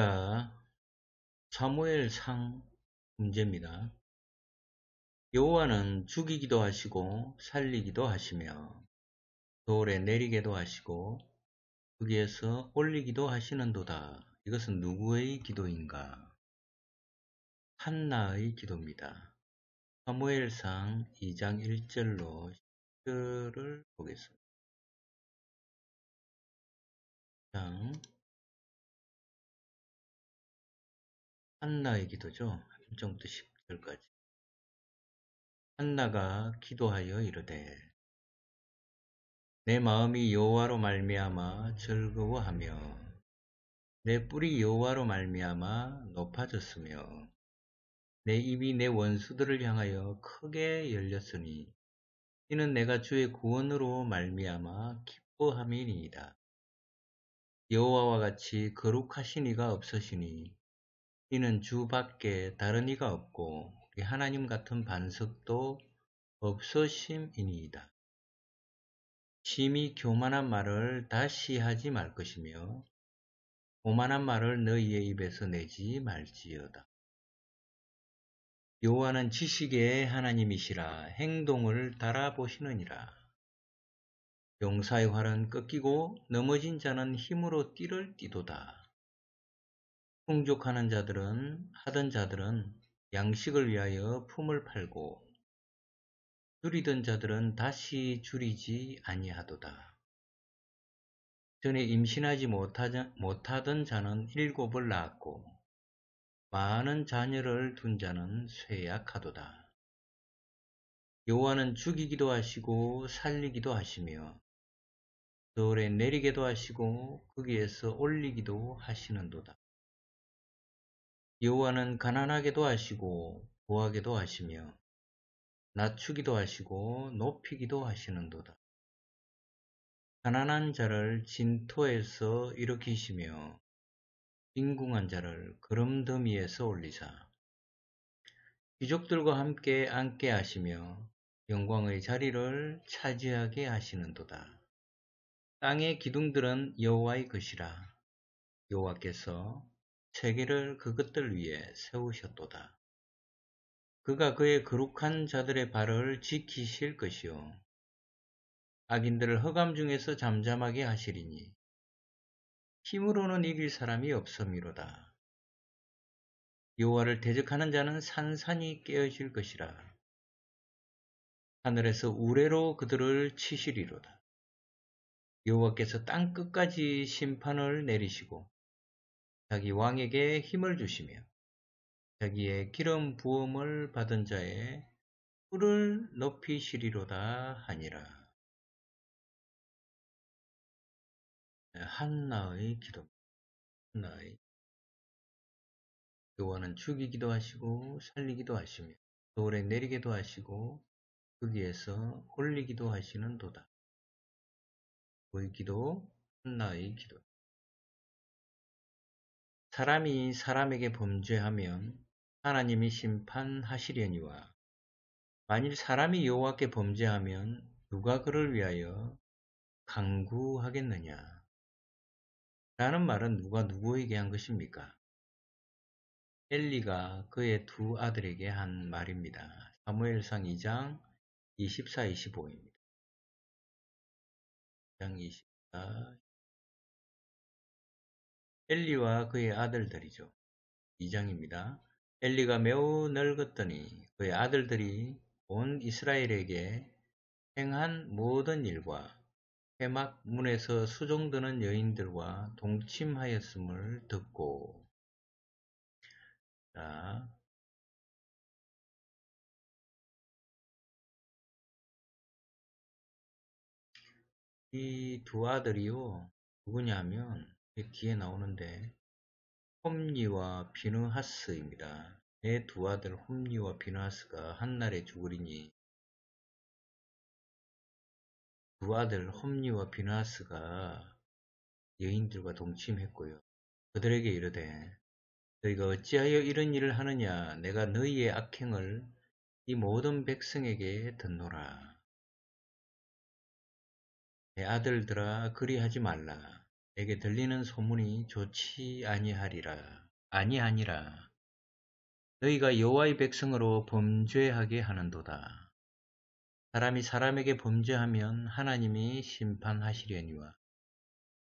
자, 사무엘상 문제입니다. 여호와는 죽이기도 하시고 살리기도 하시며 돌에 내리게도 하시고 거기에서 올리기도 하시는도다. 이것은 누구의 기도인가? 한나의 기도입니다. 사무엘상 2장 1절로 10절을 보겠습니다. 장 한나의 기도죠. 1절부터 10절까지. 한나가 기도하여 이르되 내 마음이 여호와로 말미암아 즐거워하며 내 뿔이 여호와로 말미암아 높아졌으며 내 입이 내 원수들을 향하여 크게 열렸으니 이는 내가 주의 구원으로 말미암아 기뻐함이니이다. 여호와와 같이 거룩하신 이가 없으시니 이는 주밖에 다른 이가 없고 우리 하나님 같은 반석도 없으심이니이다. 심히 교만한 말을 다시 하지 말 것이며 오만한 말을 너희의 입에서 내지 말지어다. 요한은 지식의 하나님이시라 행동을 달아보시느니라. 용사의 활은 꺾이고 넘어진 자는 힘으로 띠를 띠도다. 풍족하는 자들은 하던 자들은 양식을 위하여 품을 팔고 줄이던 자들은 다시 줄이지 아니하도다. 전에 임신하지 못하던 자는 일곱을 낳았고 많은 자녀를 둔 자는 쇠약하도다. 여호와는 죽이기도 하시고 살리기도 하시며 돌에 내리게도 하시고 거기에서 올리기도 하시는도다. 여호와는 가난하게도 하시고 부하게도 하시며 낮추기도 하시고 높이기도 하시는도다. 가난한 자를 진토에서 일으키시며 인궁한 자를 그름더미에서 올리사 귀족들과 함께 앉게 하시며 영광의 자리를 차지하게 하시는도다. 땅의 기둥들은 여호와의 것이라 여호와께서 세계를 그것들 위해 세우셨도다. 그가 그의 거룩한 자들의 발을 지키실 것이요. 악인들을 허감 중에서 잠잠하게 하시리니 힘으로는 이길 사람이 없음이로다. 여호와를 대적하는 자는 산산이 깨어질 것이라. 하늘에서 우레로 그들을 치시리로다. 여호와께서 땅 끝까지 심판을 내리시고 자기 왕에게 힘을 주시며 자기의 기름 부음을 받은 자의 뿔을 높이시리로다 하니라. 네, 한나의 기도 한나의 요한은 죽이기도 하시고 살리기도 하시며 노래 내리기도 하시고 거기에서 올리기도 하시는 도다. 보이기도 그 한나의 기도 사람이 사람에게 범죄하면 하나님이 심판하시려니와 만일 사람이 여호와께 범죄하면 누가 그를 위하여 강구하겠느냐 라는 말은 누가 누구에게 한 것입니까? 엘리가 그의 두 아들에게 한 말입니다. 사무엘상 2장 24, 25입니다. 2장 24, 엘리와 그의 아들들이죠. 2장입니다. 엘리가 매우 늙었더니 그의 아들들이 온 이스라엘에게 행한 모든 일과 해막 문에서 수종드는 여인들과 동침하였음을 듣고 자, 이 두 아들이요 누구냐면 뒤에 나오는데 홈리와 비누하스입니다내 두 아들 홈리와 비누하스가 한날에 죽으리니 두 아들 홈리와 비누하스가 여인들과 동침했고요. 그들에게 이르되 너희가 어찌하여 이런 일을 하느냐 내가 너희의 악행을 이 모든 백성에게 듣노라. 내 아들들아 그리하지 말라. 에게 들리는 소문이 좋지 아니하리라 아니하니라 너희가 여호와의 백성으로 범죄하게 하는도다 사람이 사람에게 범죄하면 하나님이 심판하시려니와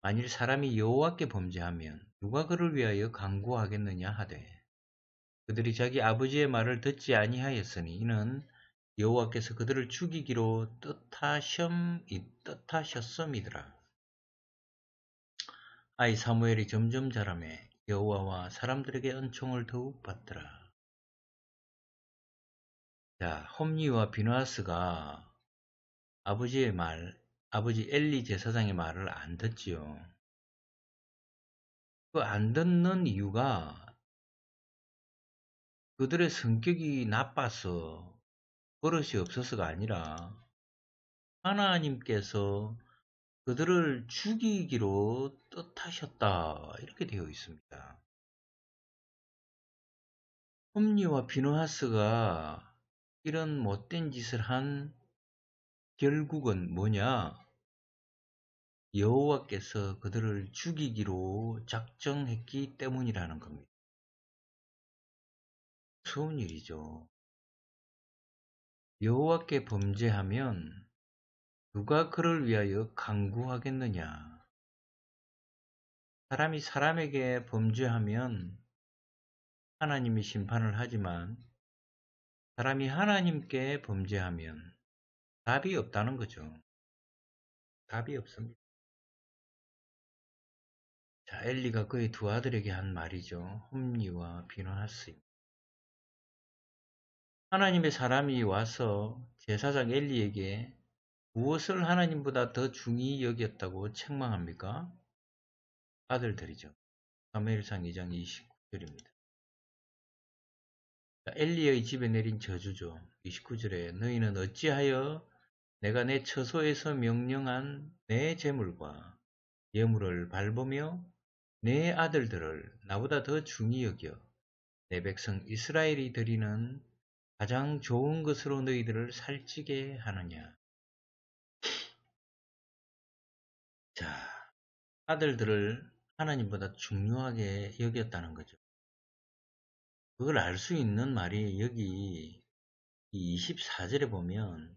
만일 사람이 여호와께 범죄하면 누가 그를 위하여 강구하겠느냐 하되 그들이 자기 아버지의 말을 듣지 아니하였으니 이는 여호와께서 그들을 죽이기로 뜻하셨음이더라 아이 사무엘이 점점 자라매 여호와와 사람들에게 은총을 더욱 받더라. 자, 홈리와 비누아스가 아버지의 말, 아버지 엘리 제사장의 말을 안 듣지요. 그 안 듣는 이유가 그들의 성격이 나빠서 버릇이 없어서가 아니라 하나님께서 그들을 죽이기로 뜻하셨다. 이렇게 되어 있습니다. 홈리와 비누하스가 이런 못된 짓을 한 결국은 뭐냐? 여호와께서 그들을 죽이기로 작정했기 때문이라는 겁니다. 무서운 일이죠. 여호와께 범죄하면 누가 그를 위하여 강구하겠느냐? 사람이 사람에게 범죄하면 하나님이 심판을 하지만 사람이 하나님께 범죄하면 답이 없다는 거죠. 답이 없습니다. 자, 엘리가 그의 두 아들에게 한 말이죠. 홈리와 비누하스. 하나님의 사람이 와서 제사장 엘리에게 무엇을 하나님보다 더 중히 여겼다고 책망합니까? 아들들이죠. 사무엘상 2장 29절입니다. 엘리의 집에 내린 저주죠. 29절에 너희는 어찌하여 내가 내 처소에서 명령한 내 재물과 예물을 밟으며 내 아들들을 나보다 더 중히 여겨 내 백성 이스라엘이 드리는 가장 좋은 것으로 너희들을 살찌게 하느냐. 아들들을 하나님보다 중요하게 여겼다는 거죠. 그걸 알 수 있는 말이 여기 24절에 보면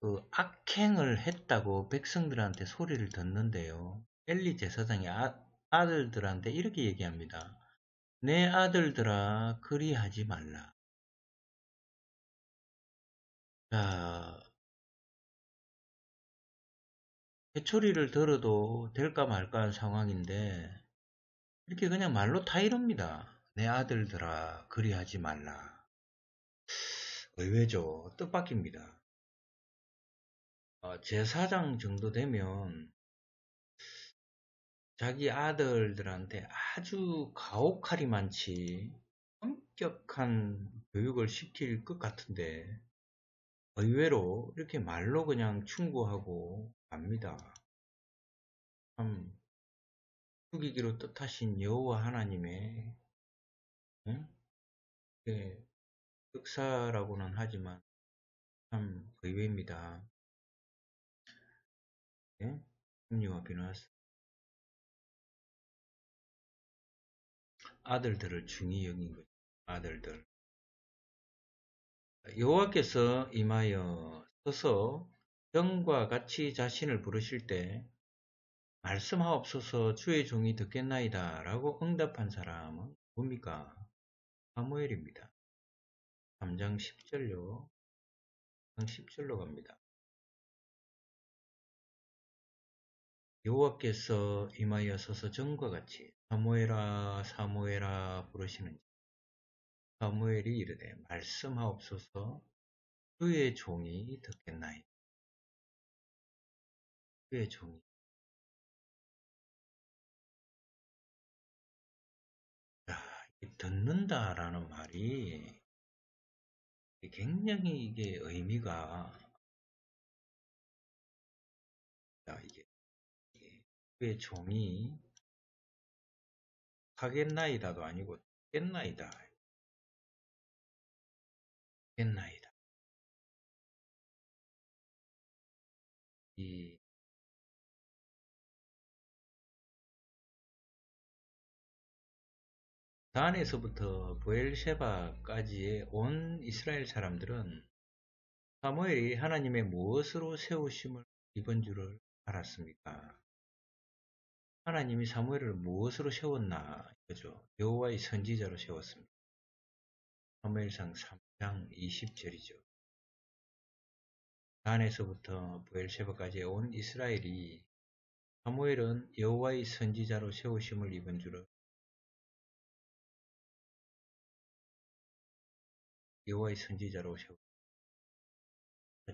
그 악행을 했다고 백성들한테 소리를 듣는데요. 엘리 제사장이 아, 아들들한테 이렇게 얘기합니다. 내 아들들아 그리하지 말라. 자, 해초리를 들어도 될까 말까 한 상황인데 이렇게 그냥 말로 타이릅니다. 내 아들들아 그리하지 말라. 의외죠. 뜻밖입니다. 어, 제사장 정도 되면 자기 아들들한테 아주 가혹하리만치 엄격한 교육을 시킬 것 같은데 의외로 이렇게 말로 그냥 충고하고 압니다. 참 죽이기로 뜻하신 여호와 하나님의 응? 네, 예, 역사라고는 하지만 참 의외입니다. 네? 예? 합리와 비나스 아들들을 중히 여긴 거죠. 아들들 여호와께서 임하여 서서 영과 같이 자신을 부르실 때 말씀하옵소서 주의 종이 듣겠나이다 라고 응답한 사람은 뭡니까? 사무엘입니다. 3장 10절요. 3장 10절로 갑니다. 여호와께서 임하여 서서 전과 같이 사무엘아 사무엘아 부르시는지 사무엘이 이르되 말씀하옵소서 주의 종이 듣겠나이다. 꽤越이듣는다라는 말이 굉장히 이게 의미가 이게 왜 종이 하겠나이다도 아니고 겠나이다 겠나이다 이 단에서부터 부엘세바까지의온 이스라엘 사람들은 사무엘이 하나님의 무엇으로 세우심을 입은 줄을 알았습니까? 하나님이 사무엘을 무엇으로 세웠나 이죠 여호와의 선지자로 세웠습니다. 사무엘상 3장 20절이죠. 단에서부터 부엘세바까지온 이스라엘이 사무엘은 여호와의 선지자로 세우심을 입은 줄을 여호와의 선지자로 세웠다.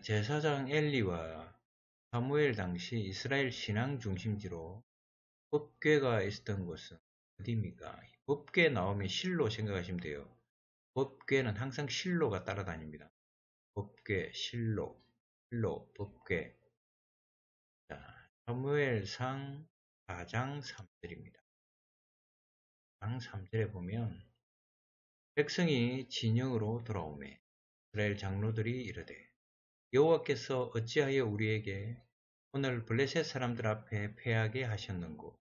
제사장 엘리와 사무엘 당시 이스라엘 신앙 중심지로 법궤가 있었던 곳은 어디입니까? 법궤 나오면 실로 생각하시면 돼요. 법궤는 항상 실로가 따라다닙니다. 법궤, 실로, 실로, 법궤. 자, 사무엘상 4장 3절입니다. 장 3절에 보면 백성이 진영으로 돌아오매 이스라엘 장로들이 이르되 여호와께서 어찌하여 우리에게 오늘 블레셋 사람들 앞에 패하게 하셨는고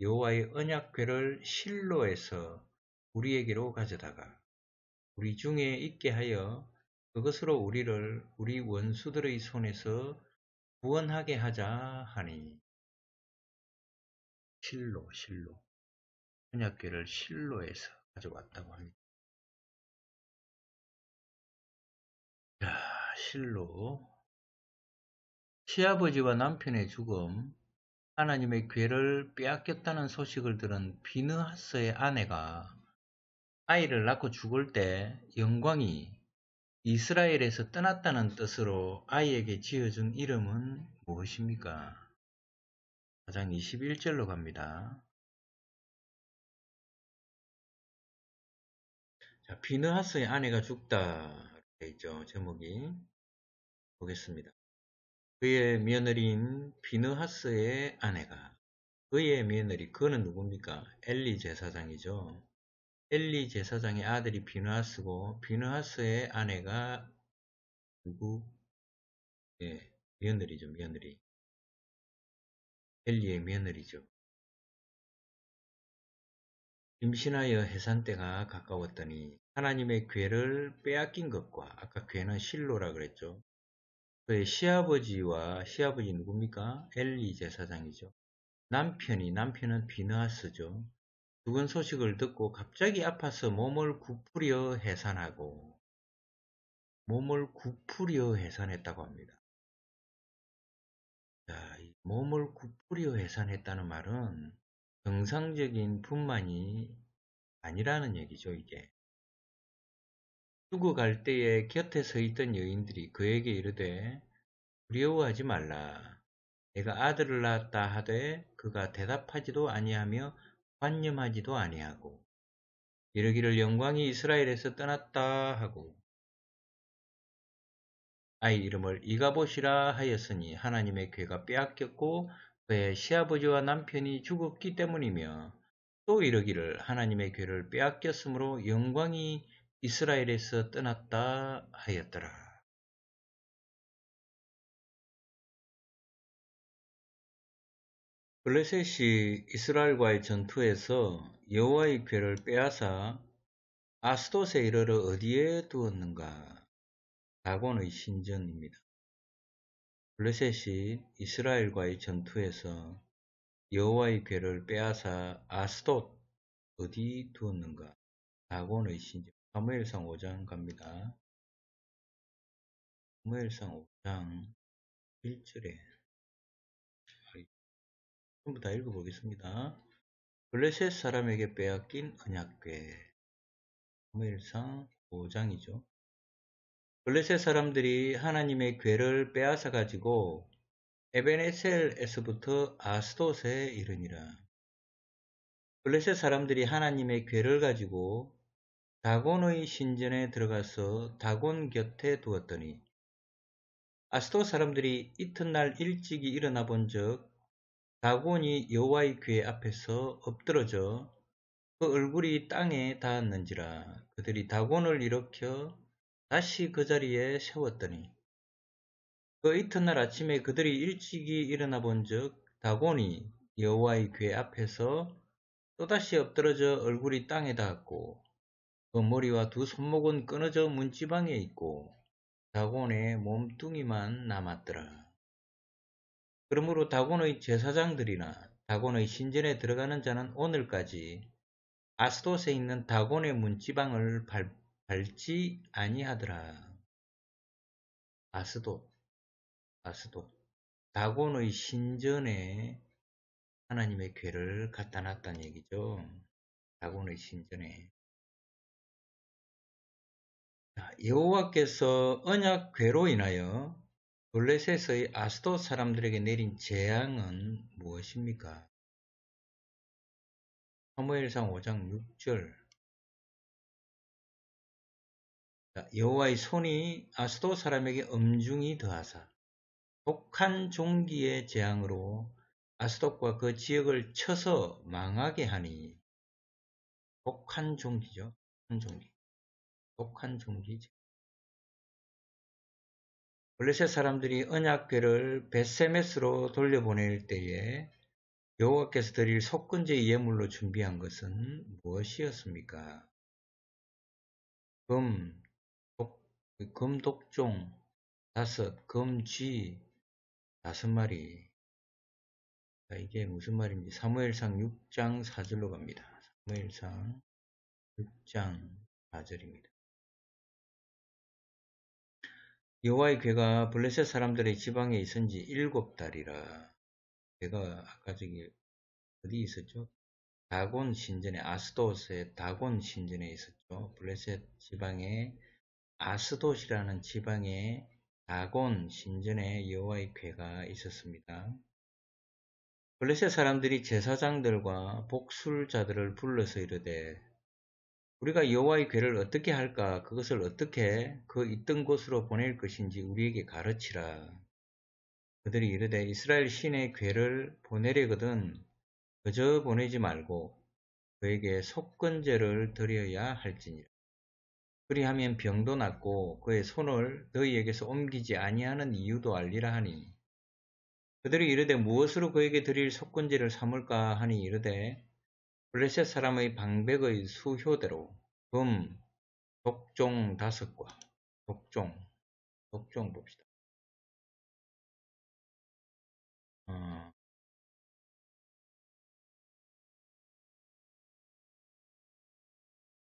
여호와의 언약궤를 실로에서 우리에게로 가져다가 우리 중에 있게 하여 그것으로 우리를 우리 원수들의 손에서 구원하게 하자 하니 실로 실로 언약궤를 실로에서 가져왔다고 합니다. 자, 실로 시아버지와 남편의 죽음, 하나님의 괴를 빼앗겼다는 소식을 들은 비느하스의 아내가 아이를 낳고 죽을 때 영광이 이스라엘에서 떠났다는 뜻으로 아이에게 지어준 이름은 무엇입니까? 가장 21절로 갑니다. 자, 비느하스의 아내가 죽다. 네, 있죠. 제목이 보겠습니다. 그의 며느리인 비느하스의 아내가 그의 며느리 그는 누굽니까? 엘리 제사장이죠. 엘리 제사장의 아들이 비느하스고 비느하스의 아내가 누구? 예, 며느리죠. 며느리. 엘리의 며느리죠. 임신하여 해산 때가 가까웠더니 하나님의 괴를 빼앗긴 것과 아까 괴는 실로라 그랬죠. 그의 시아버지와 시아버지 누굽니까? 엘리 제사장이죠. 남편이 남편은 비느하스죠. 죽은 소식을 듣고 갑자기 아파서 몸을 구부려 해산하고 몸을 구부려 해산했다고 합니다. 자, 몸을 구부려 해산했다는 말은 정상적인 뿐만이 아니라는 얘기죠, 이게. 죽어갈 때에 곁에 서 있던 여인들이 그에게 이르되 두려워하지 말라. 내가 아들을 낳았다 하되 그가 대답하지도 아니하며 관념하지도 아니하고 이르기를 영광이 이스라엘에서 떠났다 하고 아이 이름을 이가봇이라 하였으니 하나님의 괴가 빼앗겼고 그의 시아버지와 남편이 죽었기 때문이며 또 이러기를 하나님의 괴를 빼앗겼으므로 영광이 이스라엘에서 떠났다 하였더라. 블레셋이 이스라엘과의 전투에서 여호와의 괴를 빼앗아 아스돗에 이르러 어디에 두었는가? 다곤의 신전입니다. 블레셋이 이스라엘과의 전투에서 여호와의 괴를 빼앗아 아스돗 어디 두었는가? 다곤의 신지 사무엘상 5장 갑니다. 사무엘상 5장 1절에 전부 다 읽어보겠습니다. 블레셋 사람에게 빼앗긴 언약궤 사무엘상 5장이죠. 블레셋 사람들이 하나님의 괴를 빼앗아 가지고 에베네셀에서부터 아스돗에 이르니라. 블레셋 사람들이 하나님의 괴를 가지고 다곤의 신전에 들어가서 다곤 곁에 두었더니 아스돗 사람들이 이튿날 일찍이 일어나 본즉 다곤이 여호와의 귀 앞에서 엎드러져 그 얼굴이 땅에 닿았는지라 그들이 다곤을 일으켜 다시 그 자리에 세웠더니 그 이튿날 아침에 그들이 일찍이 일어나 본즉 다곤이 여호와의 괴 앞에서 또다시 엎드러져 얼굴이 땅에 닿았고 그 머리와 두 손목은 끊어져 문지방에 있고 다곤의 몸뚱이만 남았더라. 그러므로 다곤의 제사장들이나 다곤의 신전에 들어가는 자는 오늘까지 아스돗에 있는 다곤의 문지방을 밟 밝지 아니하더라. 아스도 아스도 다곤의 신전에 하나님의 괴를 갖다 놨다는 얘기죠. 다곤의 신전에 여호와께서 언약 괴로 인하여 블레셋의 아스도 사람들에게 내린 재앙은 무엇입니까? 사무엘상 5장 6절 그러니까 여호와의 손이 아스도 사람에게 엄중히 더하사 독한 종기의 재앙으로 아스도과그 지역을 쳐서 망하게 하니 독한 종기죠. 독한 종기. 독한 종기죠. 블레셋 사람들이 언약궤를 베세메스로 돌려보낼 때에 여호와께서 드릴 속건제 예물로 준비한 것은 무엇이었습니까? 금, 음, 그 금독종 다섯, 금쥐 다섯 마리. 이게 무슨 말인지 사무엘상 6장 4절로 갑니다. 사무엘상 6장 4절입니다. 여호와의 괴가 블레셋 사람들의 지방에 있은지 일곱 달이라. 괴가 아까 저기 어디 있었죠? 다곤 신전에 아스도스의 다곤 신전에 있었죠. 블레셋 지방에 아스도시라는 지방에 다곤 신전에 여호와의 괴가 있었습니다. 블레셋 사람들이 제사장들과 복술자들을 불러서 이르되 우리가 여호와의 궤를 어떻게 할까 그것을 어떻게 그 있던 곳으로 보낼 것인지 우리에게 가르치라. 그들이 이르되 이스라엘 신의 궤를 보내려거든 그저 보내지 말고 그에게 속건제를 드려야 할지니라. 그리하면 병도 낫고 그의 손을 너희에게서 옮기지 아니하는 이유도 알리라 하니 그들이 이르되 무엇으로 그에게 드릴 속건제를 삼을까 하니 이르되 블레셋 사람의 방백의 수효대로 금, 독종 다섯과 독종, 독종 봅시다. 어.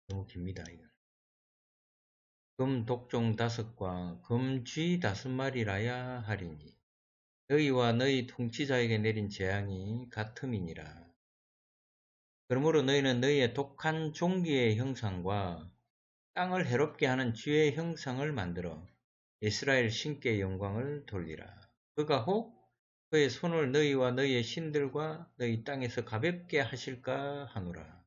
너무 깁니다, 이거. 금 독종 다섯과 금쥐 다섯 마리라야 하리니 너희와 너희 통치자에게 내린 재앙이 같음이니라. 그러므로 너희는 너희의 독한 종기의 형상과 땅을 해롭게 하는 쥐의 형상을 만들어 이스라엘 신께 영광을 돌리라. 그가 혹 그의 손을 너희와 너희의 신들과 너희 땅에서 가볍게 하실까 하노라.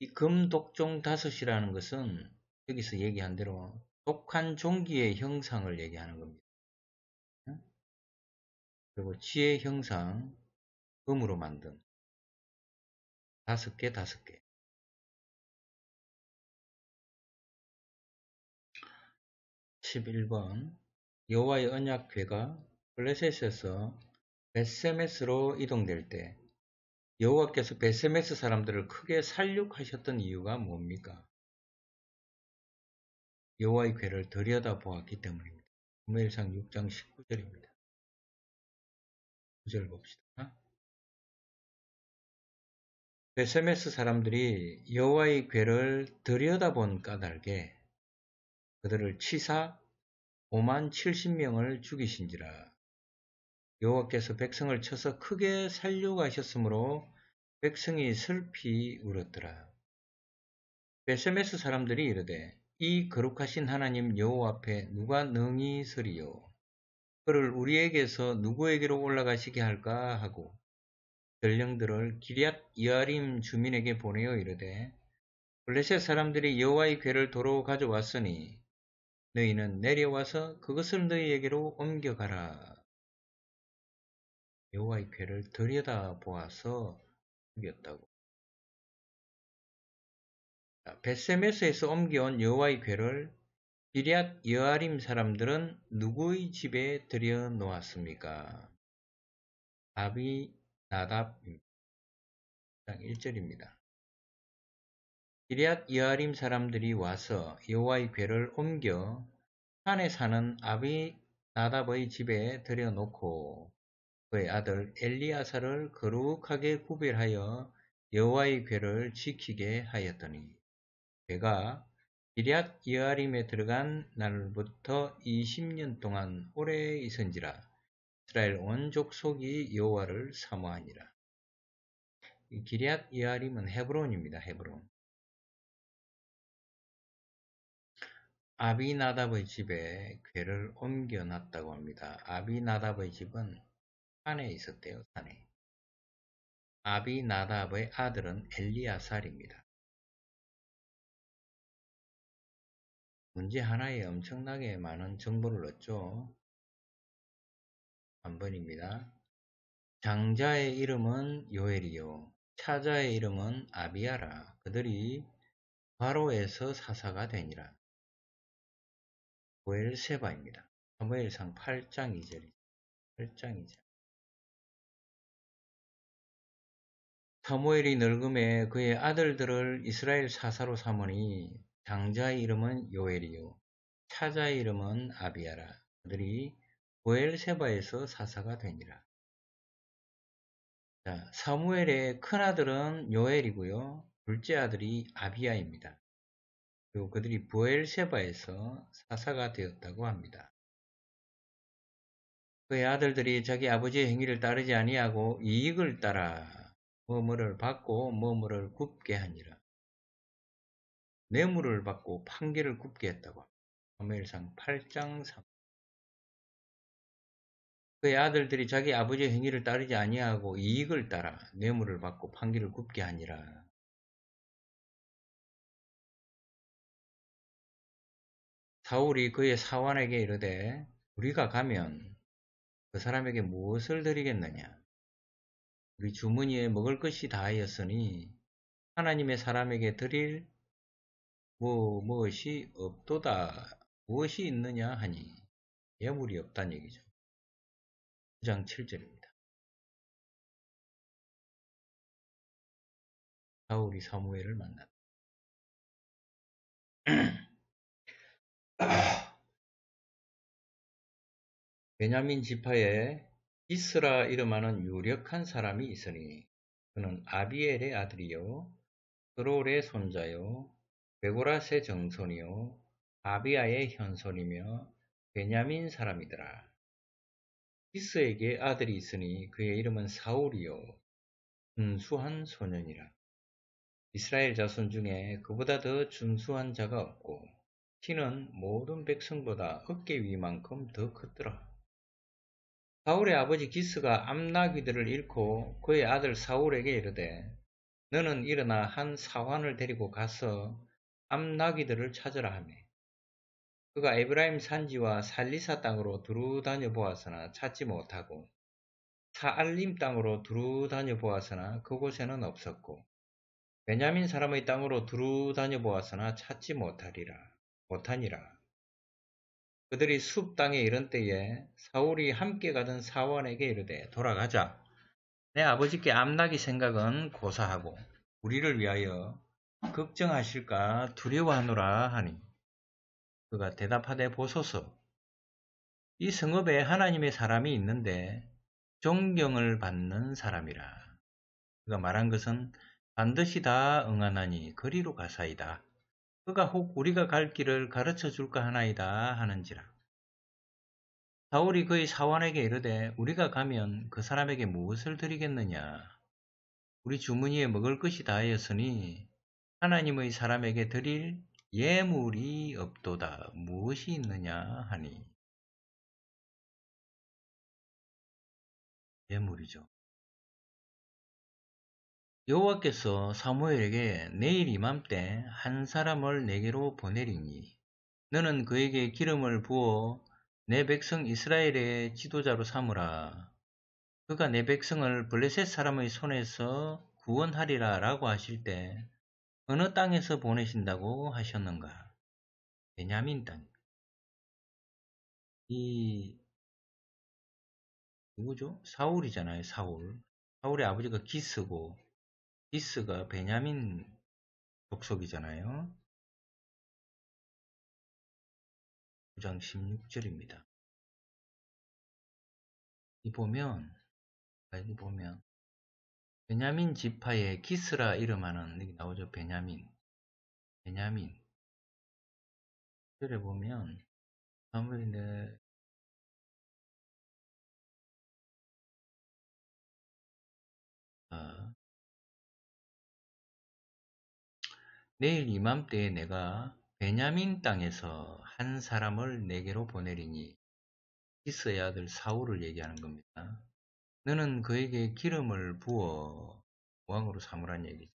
이 금독종 다섯이라는 것은 여기서 얘기한 대로 독한 종기의 형상을 얘기하는 겁니다. 그리고 지의 형상, 음으로 만든 다섯 개, 다섯 개. 1 1번 여호와의 언약궤가 블레셋에서 베세메스로 이동될 때 여호와께서 베세메스 사람들을 크게 살육하셨던 이유가 뭡니까? 여호와의 괴를 들여다보았기 때문입니다. 사무엘상 6장 19절입니다. 9절 봅시다. 베세메스 사람들이 여호와의 괴를 들여다본 까닭에 그들을 치사 5만 70명을 죽이신지라 여호와께서 백성을 쳐서 크게 살려가셨으므로 백성이 슬피 울었더라. 베세메스 사람들이 이르되 이 거룩하신 하나님 여호 앞에 누가 능히 서리요 그를 우리에게서 누구에게로 올라가시게 할까 하고 전령들을 기리앗 이아림 주민에게 보내어 이르되 블레셋 사람들이 여호와의 괴를 도로 가져왔으니 너희는 내려와서 그것을 너희에게로 옮겨가라. 여호와의 괴를 들여다보아서 죽였다고. 벳세메스에서 아, 옮겨온 여호와의 괴를 기리앗 여아림 사람들은 누구의 집에 들여 놓았습니까? 아비 나답입니다. 1절입니다. 기리앗 여아림 사람들이 와서 여호와의 괴를 옮겨 산에 사는 아비 나답의 집에 들여놓고 그의 아들 엘리아사를 거룩하게 구별하여 여호와의 괴를 지키게 하였더니 교회가 기리앗 이아림에 들어간 날부터 20년 동안 오래 있은지라 이스라엘 온 족속이 여호와를 사모하니라. 기리앗 이아림은 헤브론입니다. 헤브론. 아비나답의 집에 괴를 옮겨놨다고 합니다. 아비나답의 집은 산에 있었대요. 산에. 아비나답의 아들은 엘리아살입니다. 문제 하나에 엄청나게 많은 정보를 얻죠. 3번입니다. 장자의 이름은 요엘이요. 차자의 이름은 아비아라. 그들이 바로에서 사사가 되니라. 고엘세바입니다. 사무엘상 8장 2절 8장 2절 사무엘이 늙음에 그의 아들들을 이스라엘 사사로 삼으니 장자의 이름은 요엘이요 차자의 이름은 아비아라 그들이 보엘세바에서 사사가 되니라. 자, 사무엘의 큰아들은 요엘이고요. 둘째 아들이 아비아입니다. 그리고 그들이 보엘세바에서 사사가 되었다고 합니다. 그의 아들들이 자기 아버지의 행위를 따르지 아니하고 이익을 따라 머물을 받고 머물을 굽게 하니라. 뇌물을 받고 판결을 굽게 했다고. 사무엘상 8장 3. 그의 아들들이 자기 아버지의 행위를 따르지 아니하고 이익을 따라 뇌물을 받고 판결을 굽게 하니라. 사울이 그의 사환에게 이르되 우리가 가면 그 사람에게 무엇을 드리겠느냐? 우리 주머니에 먹을 것이 다하였으니 하나님의 사람에게 드릴 뭐 무엇이 없도다 무엇이 있느냐 하니 예물이 없다 얘기죠. 9장 7절입니다. 사울이 사무엘을 만났 베냐민 지파에 이스라 이름하는 유력한 사람이 있으니 그는 아비엘의 아들이요 그롤의 손자요 베고라의 정손이요 아비아의 현손이며 베냐민 사람이더라. 키스에게 아들이 있으니 그의 이름은 사울이요 준수한 소년이라. 이스라엘 자손 중에 그보다 더 준수한 자가 없고 키는 모든 백성보다 어깨 위만큼 더 컸더라. 사울의 아버지 기스가 암나귀들을 잃고 그의 아들 사울에게 이르되 너는 일어나 한 사환을 데리고 가서 암나귀들을 찾으라 하매 그가 에브라임 산지와 살리사 땅으로 두루 다녀보았으나 찾지 못하고 사알림 땅으로 두루 다녀보았으나 그곳에는 없었고 베냐민 사람의 땅으로 두루 다녀보았으나 찾지 못하리라 못하니라 그들이 숲 땅에 이른 때에 사울이 함께 가던 사원에게 이르되 돌아가자 내 아버지께 암나귀 생각은 고사하고 우리를 위하여 걱정하실까 두려워하노라 하니 그가 대답하되 보소서 이 성읍에 하나님의 사람이 있는데 존경을 받는 사람이라 그가 말한 것은 반드시 다 응하나니 거리로 가사이다 그가 혹 우리가 갈 길을 가르쳐 줄까 하나이다 하는지라 사울이 그의 사원에게 이르되 우리가 가면 그 사람에게 무엇을 드리겠느냐 우리 주머니에 먹을 것이 다하였으니 하나님의 사람에게 드릴 예물이 없도다 무엇이 있느냐 하니 예물이죠. 여호와께서 사무엘에게 내일 이맘때 한 사람을 내게로 보내리니 너는 그에게 기름을 부어 내 백성 이스라엘의 지도자로 삼으라. 그가 내 백성을 블레셋 사람의 손에서 구원하리라 라고 하실 때 어느 땅에서 보내신다고 하셨는가? 베냐민 땅. 이 누구죠? 사울이잖아요. 사울. 사울의 아버지가 기스고 기스가 베냐민 족속이잖아요. 9장 16절입니다. 이 보면 아, 이 보면 베냐민 지파의 키스라 이름하는 나오죠. 베냐민. 베냐민. 글에 보면 사무엘은 어, 아, 내일 이맘때에 내가 베냐민 땅에서 한 사람을 내게로 보내리니 히스의 아들 사울을 얘기하는 겁니다. 너는 그에게 기름을 부어 왕으로 삼으란 얘기지.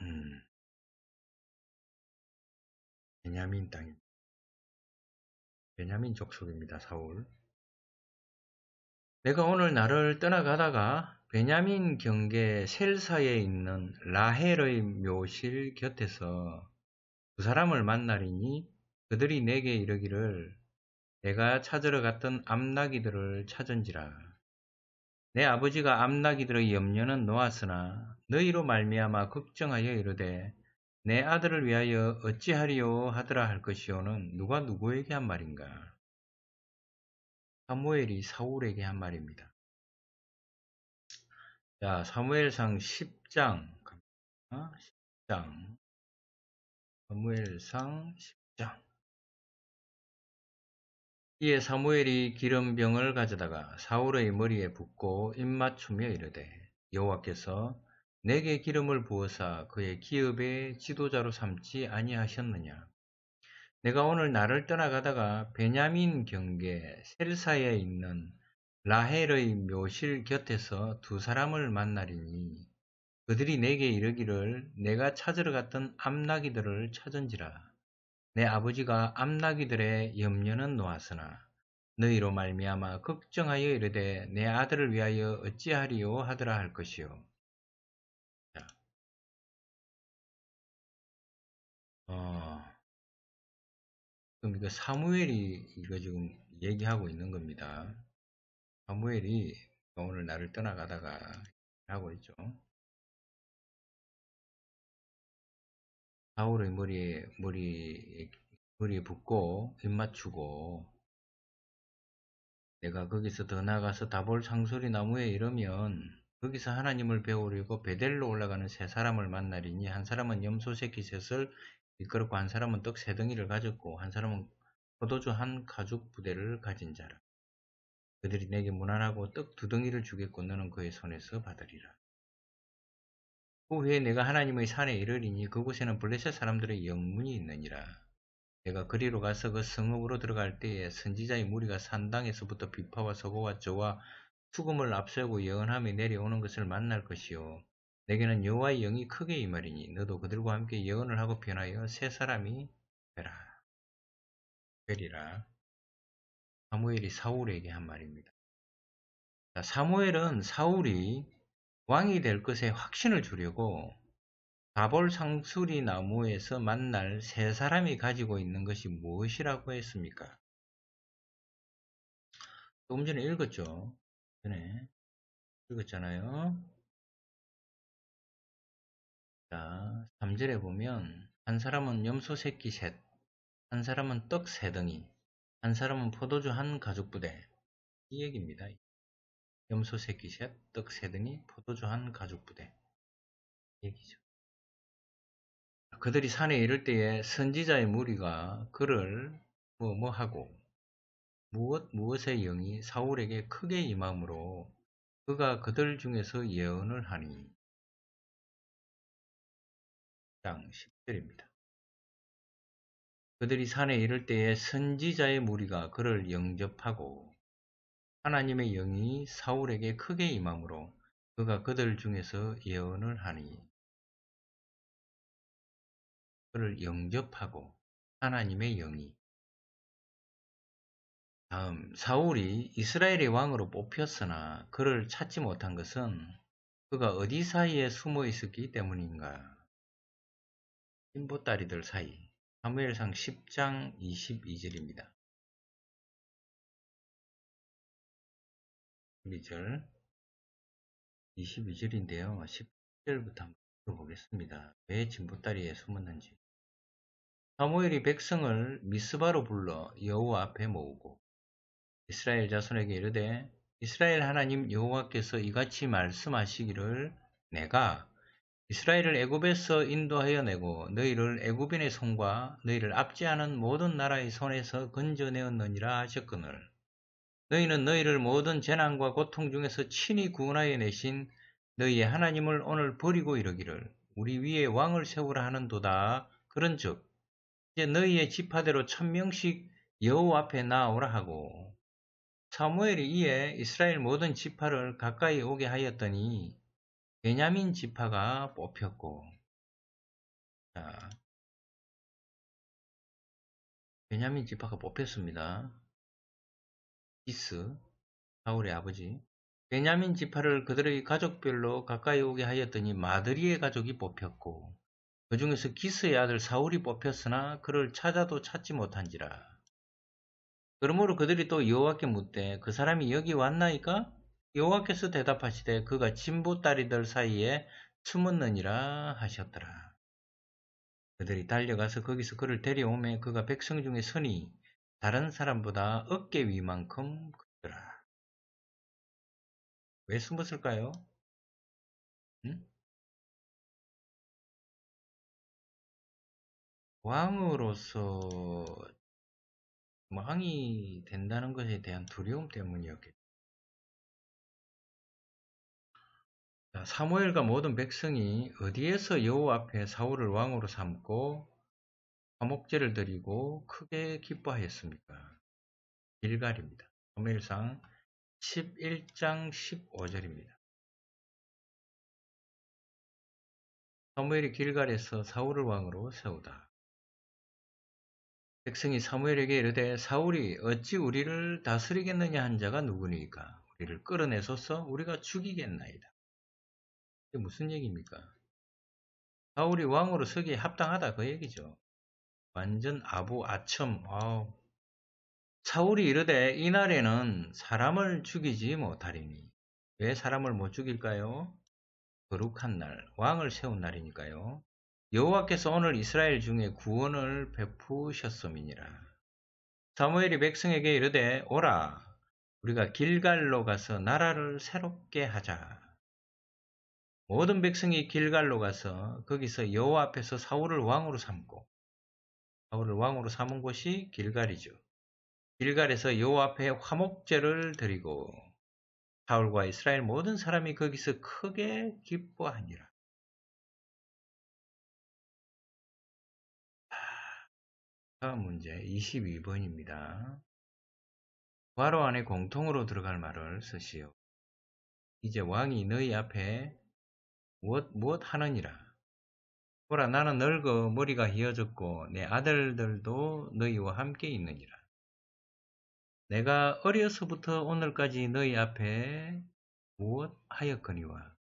음. 베냐민 땅입니다. 베냐민 족속입니다. 사울. 내가 오늘 나를 떠나가다가 베냐민 경계 셀사에 있는 라헬의 묘실 곁에서 두 사람을 만나리니 그들이 내게 이르기를 내가 찾으러 갔던 암나기들을 찾은지라. 내 아버지가 암나기들의 염려는 놓았으나 너희로 말미암아 걱정하여 이르되 내 아들을 위하여 어찌하리요 하더라 할 것이오는 누가 누구에게 한 말인가? 사무엘이 사울에게 한 말입니다. 자, 사무엘상 10장 10장 사무엘상 10장 이에 사무엘이 기름병을 가져다가 사울의 머리에 붓고 입맞추며 이르되 여호와께서 내게 기름을 부어사 그의 기업의 지도자로 삼지 아니하셨느냐 내가 오늘 나를 떠나가다가 베냐민 경계 셀사에 있는 라헬의 묘실 곁에서 두 사람을 만나리니 그들이 내게 이르기를 내가 찾으러 갔던 암나기들을 찾은지라 내 아버지가 암나귀들의 염려는 놓았으나 너희로 말미암아 걱정하여 이르되 내 아들을 위하여 어찌하리요 하더라 할 것이요. 자. 어, 그럼 이거 사무엘이 이거 지금 얘기하고 있는 겁니다. 사무엘이 오늘 나를 떠나가다가 하고 있죠. 가오를 머리에 머리 머리에 붙고입 맞추고 내가 거기서 더 나가서 다볼 상소리 나무에 이르면 거기서 하나님을 배우려고 베델로 올라가는 세 사람을 만나리니 한 사람은 염소새 끼셋을 이끌었고 한 사람은 떡 세 덩이를 가졌고 한 사람은 포도주 한 가죽 부대를 가진 자라 그들이 내게 무난하고 떡 두 덩이를 주겠고 너는 그의 손에서 받으리라 후에 내가 하나님의 산에 이르리니 그곳에는 블레셋 사람들의 영문이 있느니라. 내가 그리로 가서 그 성읍으로 들어갈 때에 선지자의 무리가 산당에서부터 비파와 서고와 저와 수금을 앞세우고 예언함이 내려오는 것을 만날 것이요. 내게는 여호와의 영이 크게 임하리니 너도 그들과 함께 예언을 하고 변하여 세 사람이 되라. 되리라. 사무엘이 사울에게 한 말입니다. 사무엘은 사울이 왕이 될 것에 확신을 주려고 다볼 상수리 나무에서 만날 세 사람이 가지고 있는 것이 무엇이라고 했습니까? 조금 전에 읽었죠? 전에 읽었잖아요. 자, 3절에 보면 한 사람은 염소 새끼 셋, 한 사람은 떡 세 덩이, 한 사람은 포도주 한 가죽 부대 이 얘기입니다. 염소새끼샷, 떡새등이, 포도주한 가죽부대 얘기죠. 그들이 산에 이를 때에 선지자의 무리가 그를 뭐뭐 뭐 하고 무엇 무엇의 영이 사울에게 크게 임함으로 그가 그들 중에서 예언을 하니 장 10절입니다. 그들이 산에 이를 때에 선지자의 무리가 그를 영접하고 하나님의 영이 사울에게 크게 임함으로 그가 그들 중에서 예언을 하니 그를 영접하고 하나님의 영이 다음 사울이 이스라엘의 왕으로 뽑혔으나 그를 찾지 못한 것은 그가 어디 사이에 숨어 있었기 때문인가 신보따리들 사이 사무엘상 10장 22절입니다. 12절 22절인데요. 10절부터 한번 보겠습니다. 왜 진보다리에 숨었는지 사무엘이 백성을 미스바로 불러 여호와 앞에 모으고 이스라엘 자손에게 이르되 이스라엘 하나님 여호와께서 이같이 말씀하시기를 내가 이스라엘을 애굽에서 인도하여 내고 너희를 애굽인의 손과 너희를 압지하는 모든 나라의 손에서 건져내었느니라 하셨거늘 너희는 너희를 모든 재난과 고통 중에서 친히 구원하여 내신 너희의 하나님을 오늘 버리고 이러기를 우리 위에 왕을 세우라 하는도다. 그런즉 이제 너희의 지파대로 천명씩 여호와 앞에 나오라 하고 사무엘이 이에 이스라엘 모든 지파를 가까이 오게 하였더니 베냐민 지파가 뽑혔고 자, 베냐민 지파가 뽑혔습니다. 기스 사울의 아버지 베냐민 지파를 그들의 가족별로 가까이 오게 하였더니 마드리의 가족이 뽑혔고 그 중에서 기스의 아들 사울이 뽑혔으나 그를 찾아도 찾지 못한지라. 그러므로 그들이 또 여호와께 묻되 그 사람이 여기 왔나이까? 여호와께서 대답하시되 그가 진보 딸이들 사이에 숨었느니라 하셨더라. 그들이 달려가서 거기서 그를 데려오매 그가 백성 중에 선이 다른 사람보다 어깨 위만큼 크더라. 왜 숨었을까요? 응? 왕으로서 왕이 된다는 것에 대한 두려움 때문이었겠죠. 사무엘과 모든 백성이 어디에서 여호 앞에 사울을 왕으로 삼고 화목제를 드리고 크게 기뻐하였습니까? 일갈입니다. 사무엘상 11장 15절입니다. 사무엘이 길갈에서 사울을 왕으로 세우다. 백성이 사무엘에게 이르되 사울이 어찌 우리를 다스리겠느냐 한 자가 누구니까 우리를 끌어내소서 우리가 죽이겠나이다. 이게 무슨 얘기입니까? 사울이 왕으로 서기에 합당하다 그 얘기죠. 완전 아부 아첨. 아우. 사울이 이르되 이날에는 사람을 죽이지 못하리니 왜 사람을 못 죽일까요? 거룩한 날, 왕을 세운 날이니까요. 여호와께서 오늘 이스라엘 중에 구원을 베푸셨음이니라. 사무엘이 백성에게 이르되 오라 우리가 길갈로 가서 나라를 새롭게 하자. 모든 백성이 길갈로 가서 거기서 여호와 앞에서 사울을 왕으로 삼고 사울을 왕으로 삼은 곳이 길갈이죠. 길갈에서 요 앞에 화목제를 드리고 사울과 이스라엘 모든 사람이 거기서 크게 기뻐하니라. 다 아, 그 문제 22번입니다. 과로 안에 공통으로 들어갈 말을 쓰시오. 이제 왕이 너희 앞에 무엇 무엇 하느니라. 보라 나는 늙어 머리가 휘어졌고 내 아들들도 너희와 함께 있느니라. 내가 어려서부터 오늘까지 너희 앞에 무엇 하였거니와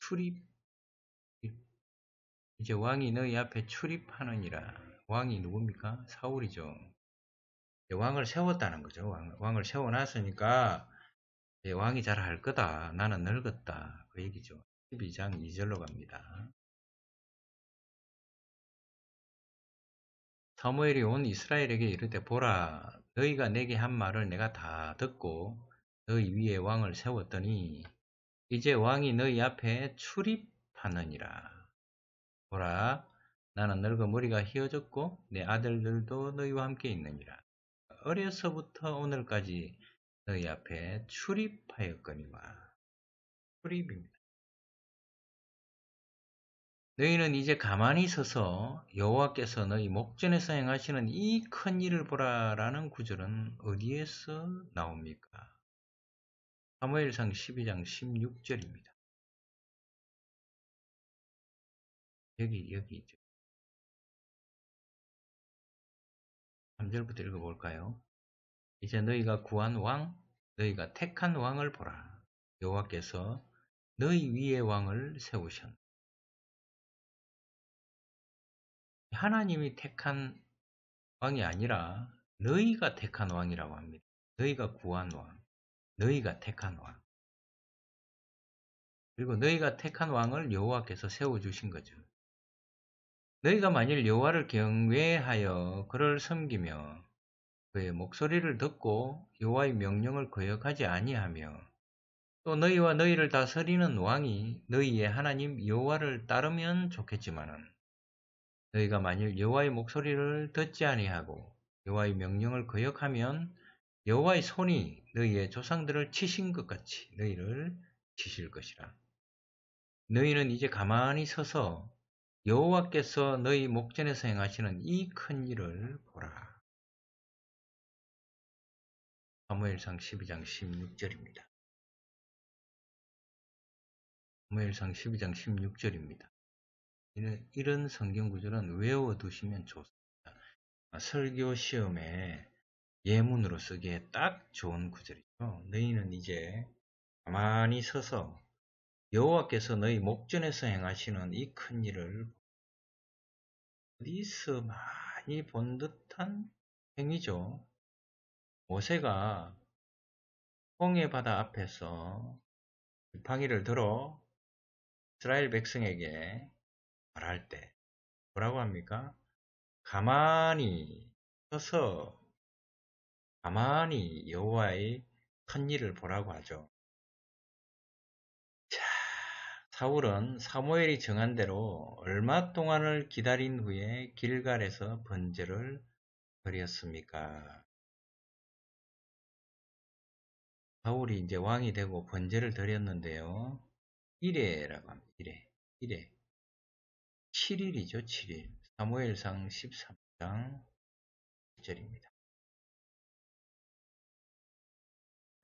출입 이제 왕이 너희 앞에 출입하느니라. 왕이 누굽니까? 사울이죠. 왕을 세웠다는 거죠. 왕을, 왕을 세워놨으니까 왕이 잘할 거다. 나는 늙었다. 그 얘기죠. 12장 2절로 갑니다. 사무엘이 온 이스라엘에게 이르되 보라 너희가 내게 한 말을 내가 다 듣고 너희 위에 왕을 세웠더니 이제 왕이 너희 앞에 출입하느니라. 보라 나는 늙어 머리가 휘어졌고 내 아들들도 너희와 함께 있느니라. 어려서부터 오늘까지 너희 앞에 출입하였거니와 출입입니다. 너희는 이제 가만히 서서 여호와께서 너희 목전에서 행하시는 이 큰 일을 보라라는 구절은 어디에서 나옵니까? 사무엘상 12장 16절입니다. 여기 여기 있죠. 3절부터 읽어볼까요? 이제 너희가 구한 왕, 너희가 택한 왕을 보라. 여호와께서 너희 위에 왕을 세우셨나. 하나님이 택한 왕이 아니라 너희가 택한 왕이라고 합니다. 너희가 구한 왕, 너희가 택한 왕. 그리고 너희가 택한 왕을 여호와께서 세워 주신 거죠. 너희가 만일 여호와를 경외하여 그를 섬기며 그의 목소리를 듣고 여호와의 명령을 거역하지 아니하며 또 너희와 너희를 다스리는 왕이 너희의 하나님 여호와를 따르면 좋겠지만은 너희가 만일 여호와의 목소리를 듣지 아니하고 여호와의 명령을 거역하면 여호와의 손이 너희의 조상들을 치신 것 같이 너희를 치실 것이라. 너희는 이제 가만히 서서 여호와께서 너희 목전에서 행하시는 이 큰 일을 보라. 사무엘상 12장 16절입니다. 사무엘상 12장 16절입니다. 이런, 성경 구절은 외워두시면 좋습니다. 설교 시험에 예문으로 쓰기에 딱 좋은 구절이죠. 너희는 이제 가만히 서서 여호와께서 너희 목전에서 행하시는 이 큰 일을 어디서 많이 본 듯한 행위죠. 모세가 홍해 바다 앞에서 지팡이를 들어 이스라엘 백성에게 말할 때 뭐라고 합니까? 가만히 서서 가만히 여호와의 큰일을 보라고 하죠. 자, 사울은 사무엘이 정한 대로 얼마 동안을 기다린 후에 길갈에서 번제를 드렸습니까? 사울이 이제 왕이 되고 번제를 드렸는데요. 이래라고 합니다. 이래, 이래. 7일이죠, 7일. 사무엘상 13장 절입니다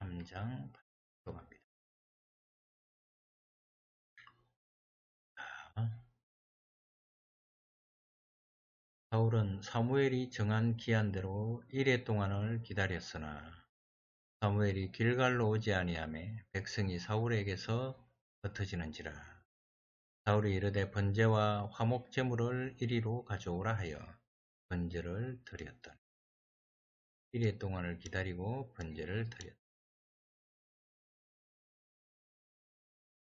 3장 8절 갑니다. 사울은 사무엘이 정한 기한대로 1회 동안을 기다렸으나 사무엘이 길갈로 오지 아니하매 백성이 사울에게서 흩어지는지라 사울이 이르되 번제와 화목 제물을 이리로 가져오라 하여 번제를 드렸더니 일일 동안을 기다리고 번제를 드렸다.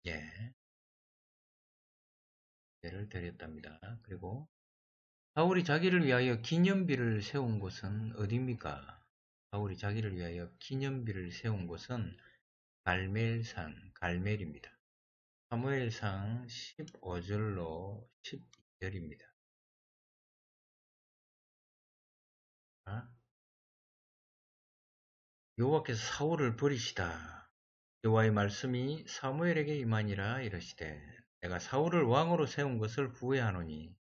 예. 예를 드렸답니다. 그리고 사울이 자기를 위하여 기념비를 세운 곳은 어디입니까? 사울이 자기를 위하여 기념비를 세운 곳은 갈멜산, 갈멜입니다. 사무엘상 15절로 12절입니다. 여호와께서 사울을 버리시다. 여호와의 말씀이 사무엘에게 임하니라 이러시되 내가 사울을 왕으로 세운 것을 후회하노니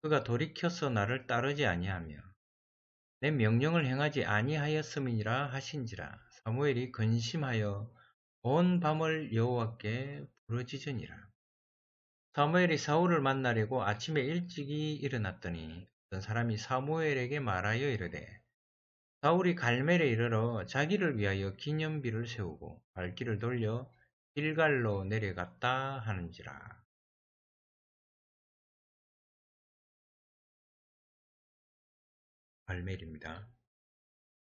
그가 돌이켜서 나를 따르지 아니하며 내 명령을 행하지 아니하였음이니라 하신지라 사무엘이 근심하여 온 밤을 여호와께 부르짖으니라. 사무엘이 사울을 만나려고 아침에 일찍이 일어났더니 어떤 사람이 사무엘에게 말하여 이르되 사울이 갈멜에 이르러 자기를 위하여 기념비를 세우고 발길을 돌려 길갈로 내려갔다 하는지라. 갈멜입니다.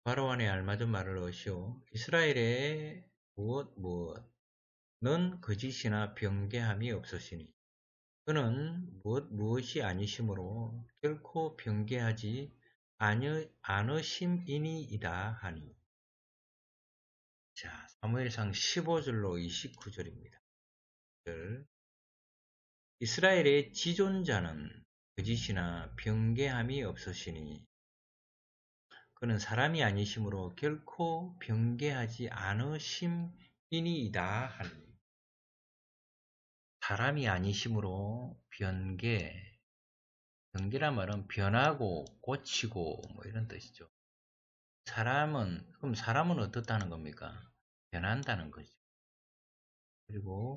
바로 안에 알맞은 말을 얻시오. 이스라엘의 무엇 무엇 는 거짓이나 변개함이 없으시니 그는 무엇 무엇이 아니심으로 결코 변개하지 않으심이니이다 하니 자 사무엘상 15절로 29절입니다. 이스라엘의 지존자는 거짓이나 변개함이 없으시니 그는 사람이 아니심으로 결코 변개하지 않으심이니이다 하니 사람이 아니심으로 변계 변계란 말은 변하고 고치고 뭐 이런 뜻이죠. 사람은 그럼 사람은 어떻다는 겁니까? 변한다는 거죠. 그리고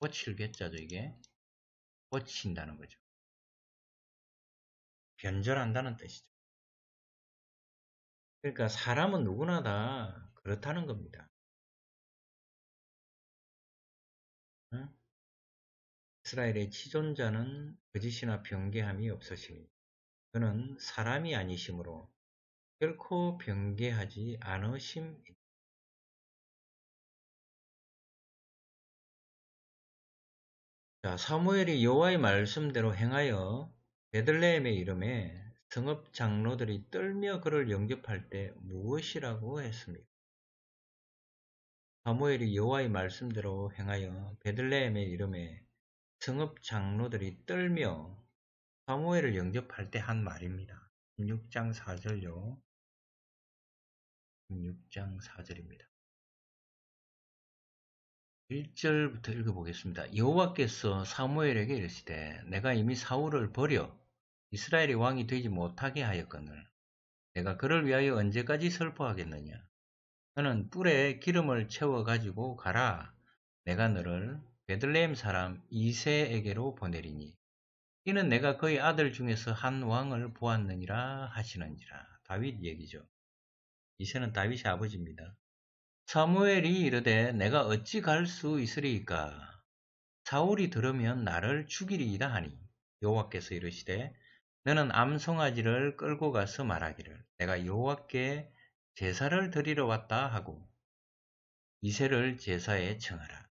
고칠겠자죠 이게 고친다는 거죠. 변절한다는 뜻이죠. 그러니까 사람은 누구나 다 그렇다는 겁니다. 이스라엘의 치존자는 거짓이나 변개함이 없으시니 그는 사람이 아니시므로 결코 변개하지 않으심이다. 자, 사무엘이 여호와의 말씀대로 행하여 베들레헴의 이름에 성읍 장로들이 떨며 그를 영접할 때 무엇이라고 했습니까? 사무엘이 여호와의 말씀대로 행하여 베들레헴의 이름에 성업 장로들이 떨며 사무엘을 영접할 때 한 말입니다. 16장 4절요. 16장 4절입니다. 1절부터 읽어보겠습니다. 여호와께서 사무엘에게 이르시되 내가 이미 사울을 버려 이스라엘의 왕이 되지 못하게 하였거늘 내가 그를 위하여 언제까지 설포하겠느냐 너는 뿔에 기름을 채워 가지고 가라 내가 너를 베들레헴 사람 이세에게로 보내리니 이는 내가 그의 아들 중에서 한 왕을 보았느니라 하시는지라 다윗 얘기죠. 이세는 다윗의 아버지입니다. 사무엘이 이르되 내가 어찌 갈 수 있으리이까 사울이 들으면 나를 죽이리이다 하니 여호와께서 이르시되 너는 암송아지를 끌고 가서 말하기를 내가 여호와께 제사를 드리러 왔다 하고 이세를 제사에 청하라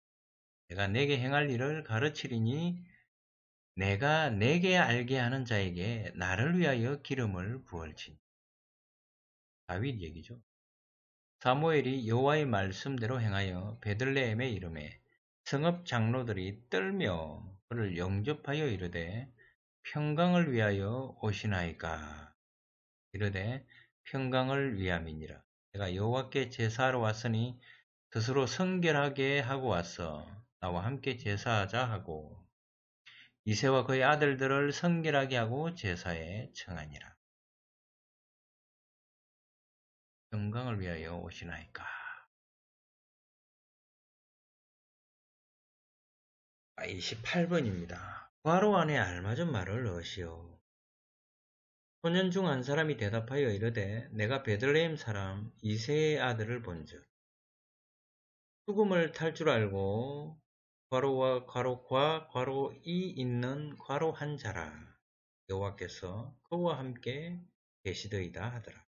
내가 내게 행할 일을 가르치리니 내가 내게 알게 하는 자에게 나를 위하여 기름을 부을지 다윗 얘기죠. 사무엘이 여호와의 말씀대로 행하여 베들레헴의 이름에 성읍 장로들이 떨며 그를 영접하여 이르되 평강을 위하여 오시나이까 이르되 평강을 위함이니라 내가 여호와께 제사하러 왔으니 스스로 성결하게 하고 왔어 나와 함께 제사하자 하고 이세와 그의 아들들을 성결하게 하고 제사에 청하니라. 영광을 위하여 오시나이까. 28번입니다. 아, 바로 안에 알맞은 말을 넣으시오. 소년 중 한 사람이 대답하여 이르되 내가 베들레헴 사람 이세의 아들을 본즉 죽음을 탈 줄 알고 과로와 과로과 과로이 있는 과로한 자라 여호와께서 그와 함께 계시더이다 하더라.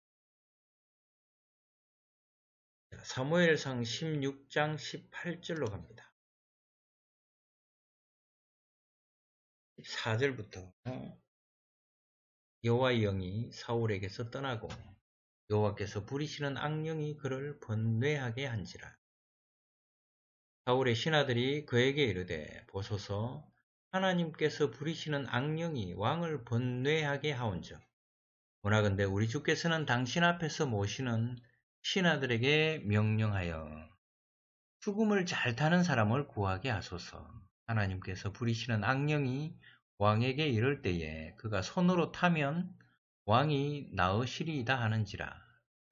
사무엘상 16장 18절로 갑니다. 4절부터 여호와의 영이 사울에게서 떠나고 여호와께서 부리시는 악령이 그를 번뇌하게 한지라 사울의 신하들이 그에게 이르되 보소서 하나님께서 부리시는 악령이 왕을 번뇌하게 하온즉 문하근데 우리 주께서는 당신 앞에서 모시는 신하들에게 명령하여 죽음을 잘 타는 사람을 구하게 하소서. 하나님께서 부리시는 악령이 왕에게 이럴 때에 그가 손으로 타면 왕이 나으시리이다 하는지라.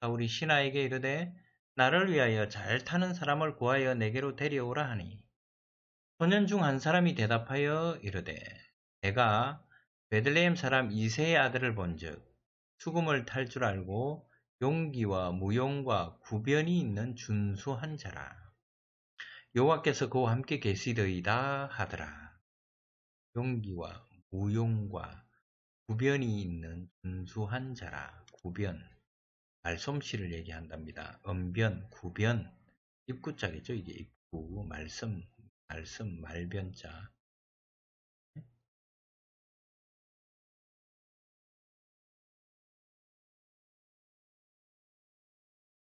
사울이 신하에게 이르되 나를 위하여 잘 타는 사람을 구하여 내게로 데려오라 하니 소년 중 한 사람이 대답하여 이르되 내가 베들레헴 사람 이세의 아들을 본즉 수금을 탈 줄 알고 용기와 무용과 구변이 있는 준수한 자라 여호와께서 그와 함께 계시더이다 하더라 용기와 무용과 구변이 있는 준수한 자라 구변 말솜씨를 얘기한답니다. 음변, 구변, 입구짝이죠 이게 입구, 말씀, 말씀, 말변자.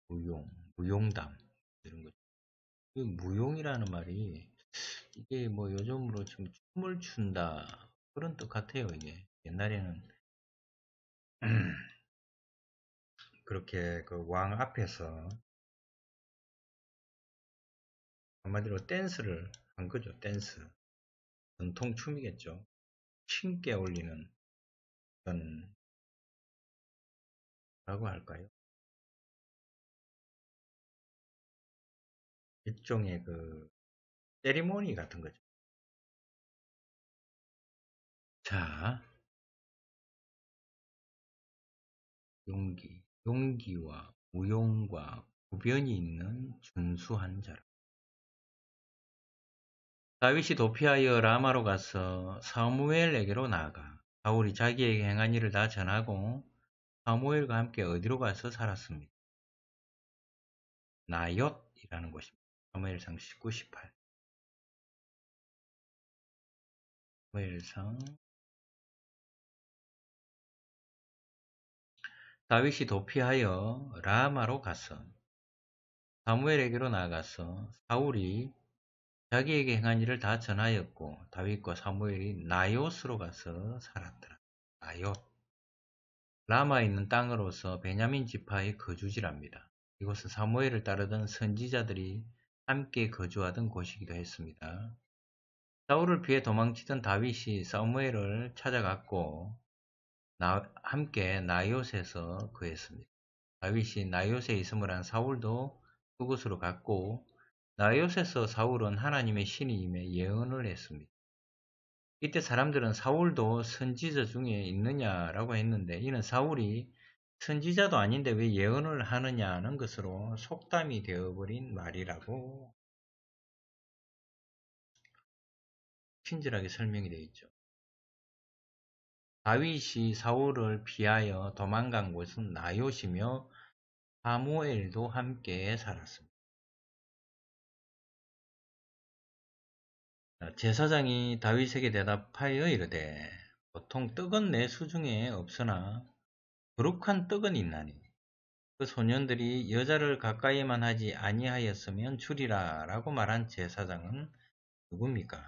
무용, 무용담 이런 거죠. 그 무용이라는 말이 이게 뭐 요즘으로 지금 춤을 춘다 그런 뜻 같아요. 이게 옛날에는 그렇게 그 왕 앞에서 한마디로 댄스를 한 거죠. 댄스. 전통 춤이겠죠. 신께 올리는 그런 라고 할까요? 일종의 그 세리머니 같은 거죠. 자, 용기. 용기와 무용과 구변이 있는 준수한 자라. 다윗이 도피하여 라마로 가서 사무엘에게로 나아가 사울이 자기에게 행한 일을 다 전하고 사무엘과 함께 어디로 가서 살았습니다. 나욧이라는 곳입니다. 사무엘상 19, 18 사무엘상 다윗이 도피하여 라마로 갔어. 사무엘에게로 나아갔어 사울이 자기에게 행한 일을 다 전하였고 다윗과 사무엘이 나요스로 가서 살았더라. 나요 라마에 있는 땅으로서 베냐민 지파의 거주지랍니다. 이곳은 사무엘을 따르던 선지자들이 함께 거주하던 곳이기도 했습니다. 사울을 피해 도망치던 다윗이 사무엘을 찾아갔고 나, 함께 나이옷에서 그했습니다. 다윗이 나이옷에 있음을 한 사울도 그곳으로 갔고 나이옷에서 사울은 하나님의 신이임에 예언을 했습니다. 이때 사람들은 사울도 선지자 중에 있느냐라고 했는데 이는 사울이 선지자도 아닌데 왜 예언을 하느냐는 것으로 속담이 되어버린 말이라고 친절하게 설명이 되어 있죠. 다윗이 사울을 피하여 도망간 곳은 나요시며 사무엘도 함께 살았습니다. 제사장이 다윗에게 대답하여 이르되 보통 떡은 내 수중에 없으나 거룩한 떡은 있나니 그 소년들이 여자를 가까이만 하지 아니하였으면 줄이라 라고 말한 제사장은 누굽니까?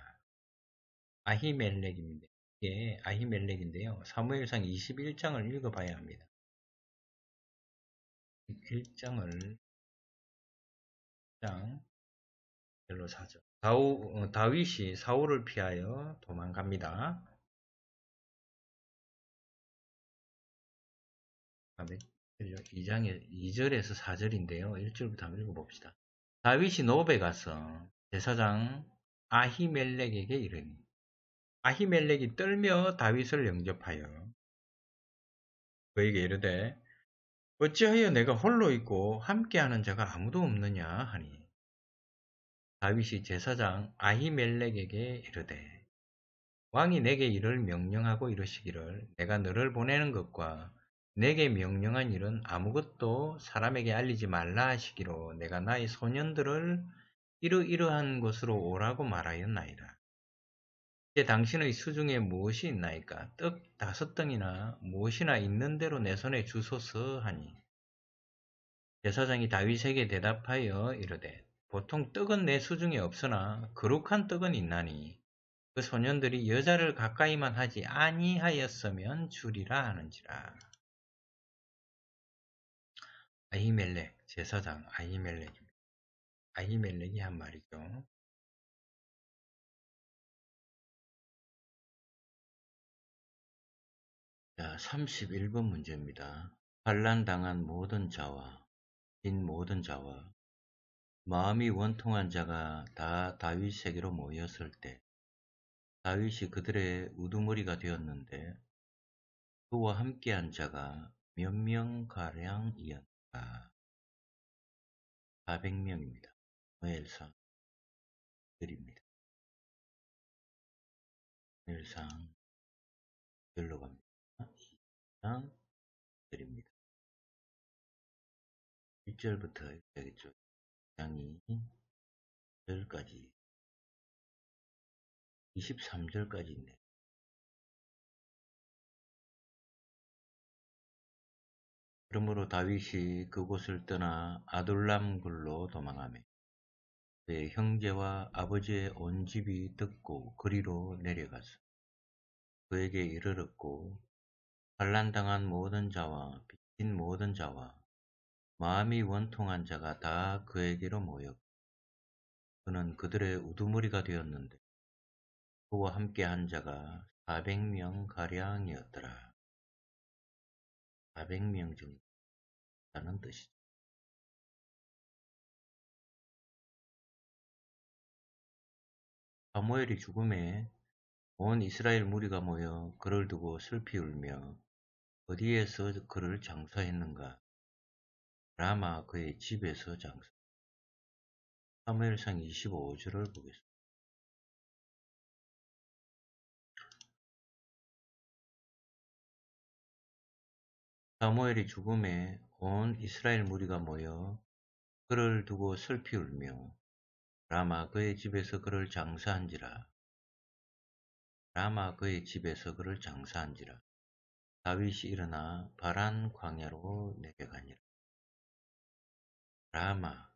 아히멜렉입니다. 게 예, 아히멜렉인데요. 사무엘상 21장을 읽어봐야 합니다. 1장을 1장 별로 사죠. 다우, 어, 다윗이 사울을 피하여 도망갑니다. 다음에 2장에 2절에서 4절인데요. 1절부터 한번 읽어봅시다. 다윗이 노베 가서 제사장 아히멜렉에게 이르니 아히멜렉이 떨며 다윗을 영접하여 그에게 이르되 어찌하여 내가 홀로 있고 함께하는 자가 아무도 없느냐 하니 다윗이 제사장 아히멜렉에게 이르되 왕이 내게 이를 명령하고 이르시기를 내가 너를 보내는 것과 내게 명령한 일은 아무것도 사람에게 알리지 말라 하시기로 내가 나의 소년들을 이러이러한 곳으로 오라고 말하였나이다. 이제 당신의 수중에 무엇이 있나이까? 떡 다섯 덩이나 무엇이나 있는 대로 내 손에 주소서 하니. 제사장이 다윗에게 대답하여 이르되 보통 떡은 내 수중에 없으나 그룩한 떡은 있나니 그 소년들이 여자를 가까이만 하지 아니하였으면 주리라 하는지라. 아이멜렉 제사장 아이멜렉입 아이멜렉이 한 말이죠. 자, 31번 문제입니다. 반란당한 모든 자와 진 모든 자와 마음이 원통한 자가 다 다윗에게로 모였을 때 다윗이 그들의 우두머리가 되었는데 그와 함께한 자가 몇 명가량이었다. 400명입니다. 노엘상 드립니다. 노엘상 별로 갑니다. 랑 드립니다. 1절부터 여기죠. 양이 1절까지 23절까지 있네. 그러므로 다윗이 그곳을 떠나 아둘람 굴로 도망하며 그의 형제와 아버지의 온 집이 듣고 그리로 내려가서 그에게 이르렀고 반란당한 모든 자와 빚진 모든 자와 마음이 원통한 자가 다 그에게로 모였고 그는 그들의 우두머리가 되었는데 그와 함께 한 자가 400명 가량이었더라. 400명 정도라는 뜻이죠. 사모엘이 죽음에 온 이스라엘 무리가 모여 그를 두고 슬피 울며 어디에서 그를 장사했는가? 라마 그의 집에서 장사. 사무엘상 25절을 보겠습니다. 사무엘이 죽음에 온 이스라엘 무리가 모여 그를 두고 슬피 울며 라마 그의 집에서 그를 장사한지라 라마 그의 집에서 그를 장사한지라 다윗이 일어나 바란 광야로 내려가니라. 라마,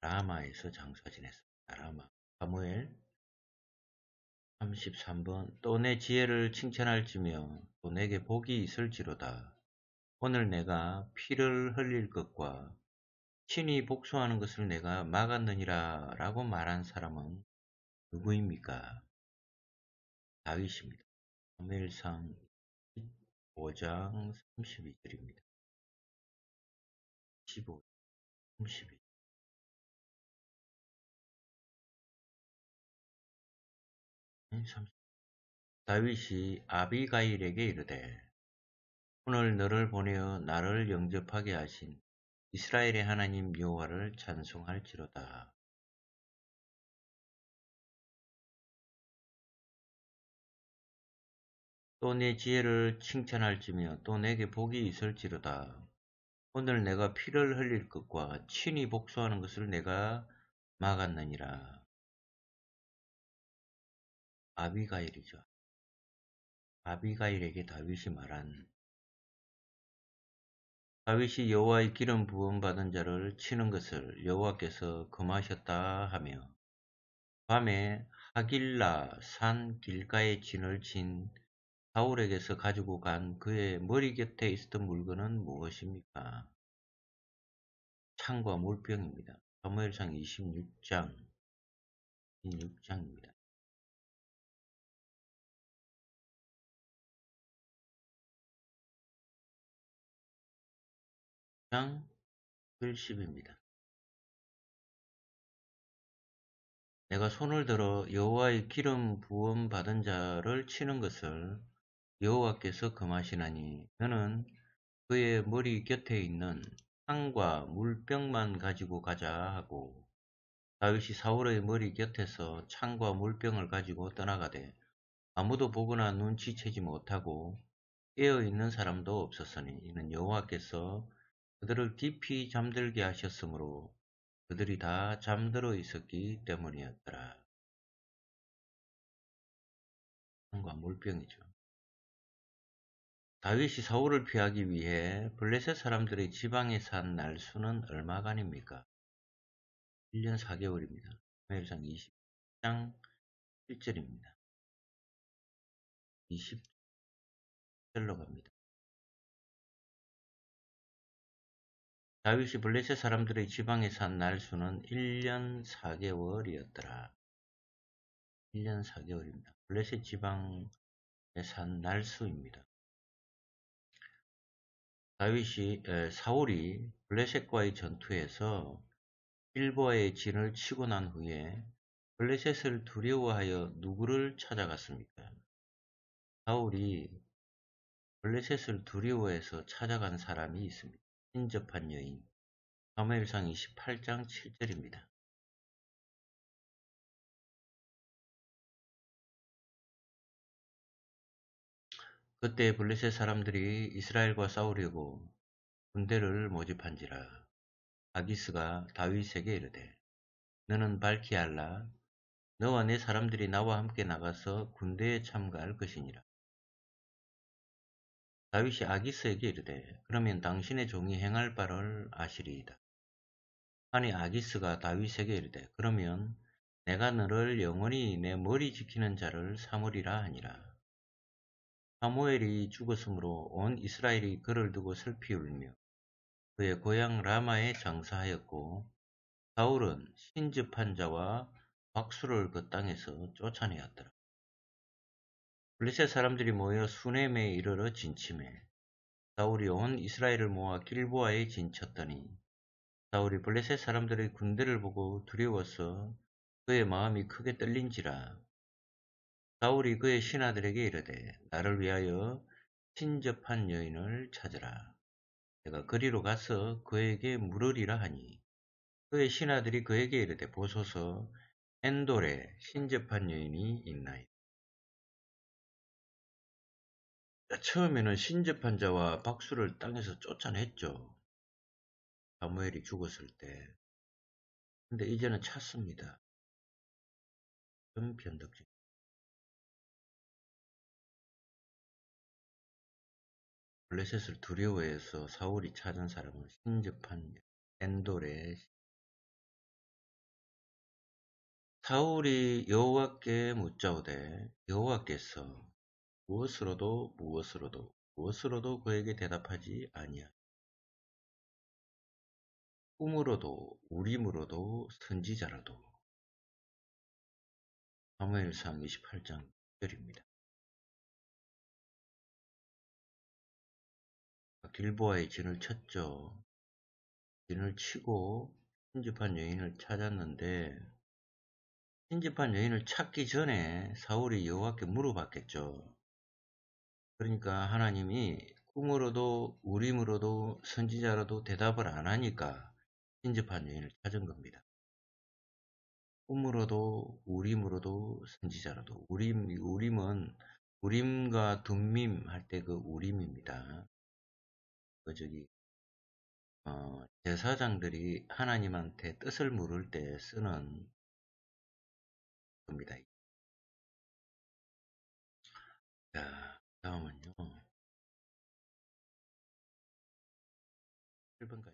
라마에서 장사 지냈습니다. 라마, 사무엘 33번 또 내 지혜를 칭찬할지며 또 내게 복이 있을지로다. 오늘 내가 피를 흘릴 것과 친히 복수하는 것을 내가 막았느니라 라고 말한 사람은 누구입니까? 다윗입니다. 사무엘상 오장 삼십 절입니다. 십오 삼십 다윗이 아비가일에게 이르되 오늘 너를 보내어 나를 영접하게 하신 이스라엘의 하나님 여호와를 찬송할지로다. 또내 지혜를 칭찬할지며 또 내게 복이 있을지로다. 오늘 내가 피를 흘릴 것과 친히 복수하는 것을 내가 막았느니라. 아비가일이죠. 아비가일에게 다윗이 말한 다윗이 여호와의 기름 부음 받은 자를 치는 것을 여호와께서 금하셨다 하며 밤에 하길라 산 길가에 진을 친 바울에게서 가지고 간 그의 머리 곁에 있었던 물건은 무엇입니까? 창과 물병입니다. 사무엘상 26장 26장입니다. 장 1십입니다 내가 손을 들어 여호와의 기름 부음 받은 자를 치는 것을 여호와께서 금하시나니 너는 그의 머리 곁에 있는 상과 물병만 가지고 가자 하고 다윗이 사울의 머리 곁에서 창과 물병을 가지고 떠나가되 아무도 보거나 눈치채지 못하고 깨어있는 사람도 없었으니 이는 여호와께서 그들을 깊이 잠들게 하셨으므로 그들이 다 잠들어 있었기 때문이었더라. 창과 물병이죠. 다윗이 사울을 피하기 위해 블레셋 사람들의 지방에 산 날수는 얼마간입니까? 1년 4개월입니다. 사무엘상 20장 1절입니다. 20절로 갑니다. 다윗이 블레셋 사람들의 지방에 산 날수는 1년 4개월이었더라. 1년 4개월입니다. 블레셋 지방에 산 날수입니다. 다윗이 에, 사울이 블레셋과의 전투에서 일보아의 진을 치고 난 후에 블레셋을 두려워하여 누구를 찾아갔습니까? 사울이 블레셋을 두려워해서 찾아간 사람이 있습니다. 인접한 여인 사무엘상 28장 7절입니다. 그때 블레셋 사람들이 이스라엘과 싸우려고 군대를 모집한지라 아기스가 다윗에게 이르되 너는 밝히 알라 너와 네 사람들이 나와 함께 나가서 군대에 참가할 것이니라. 다윗이 아기스에게 이르되 그러면 당신의 종이 행할 바를 아시리이다. 아니 아기스가 다윗에게 이르되 그러면 내가 너를 영원히 내 머리 지키는 자를 삼으리라 하니라. 사무엘이 죽었으므로 온 이스라엘이 그를 두고 슬피 울며 그의 고향 라마에 장사하였고 사울은 신접한 자와 박수를 그 땅에서 쫓아내었더라. 블레셋 사람들이 모여 수넴에 이르러 진침해 사울이 온 이스라엘을 모아 길보아에 진쳤더니 사울이 블레셋 사람들의 군대를 보고 두려워서 그의 마음이 크게 떨린지라 바울이 그의 신하들에게 이르되 나를 위하여 친접한 여인을 찾으라. 내가 그리로 가서 그에게 물으리라 하니 그의 신하들이 그에게 이르되 보소서 엔돌에 신접한 여인이 있나이다. 처음에는 신접한 자와 박수를 땅에서 쫓아냈죠. 사무엘이 죽었을 때. 근데 이제는 찾습니다. 좀 변덕적. 블레셋을 두려워해서 사울이 찾은 사람을 신접한 엔돌의 사울이 여호와께 묻자오되 여호와께서 무엇으로도 무엇으로도 무엇으로도 그에게 대답하지 아니하. 꿈으로도 우림으로도 선지자로도 사무엘상 28장 1절입니다. 길보아의 진을 쳤죠. 진을 치고 신집한 여인을 찾았는데 신집한 여인을 찾기 전에 사울이 여호와께 물어봤겠죠. 그러니까 하나님이 꿈으로도 우림으로도 선지자로도 대답을 안 하니까 신집한 여인을 찾은 겁니다. 꿈으로도 우림으로도 선지자로도 우림 우림은 우림과 둠밈 할 때 그 우림입니다. 그 저기 어, 제사장들이 하나님한테 뜻을 물을 때 쓰는 겁니다. 자, 다음은요. 7번까지.